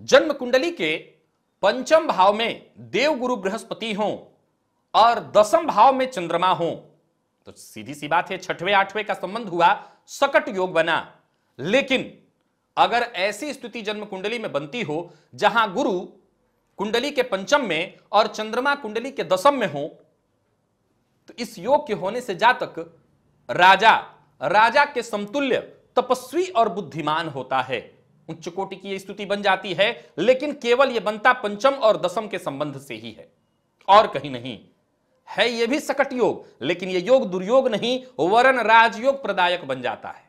जन्म कुंडली के पंचम भाव में देव गुरु बृहस्पति हो और दसम भाव में चंद्रमा हो तो सीधी सी बात है छठवें आठवें का संबंध हुआ सकट योग बना लेकिन अगर ऐसी स्थिति जन्म कुंडली में बनती हो जहां गुरु कुंडली के पंचम में और चंद्रमा कुंडली के दसम में हो तो इस योग के होने से जातक राजा राजा के समतुल्य तपस्वी और बुद्धिमान होता है उच्च कोटि की स्तुति बन जाती है लेकिन केवल यह बनता पंचम और दसम के संबंध से ही है और कहीं नहीं है यह भी सकट योग लेकिन यह योग दुर्योग नहीं वरण राजयोग प्रदायक बन जाता है